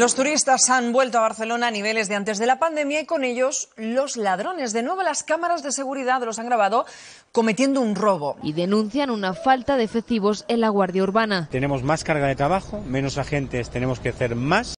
Los turistas han vuelto a Barcelona a niveles de antes de la pandemia y con ellos los ladrones. De nuevo las cámaras de seguridad los han grabado cometiendo un robo. Y denuncian una falta de efectivos en la Guardia Urbana. Tenemos más carga de trabajo, menos agentes, tenemos que hacer más.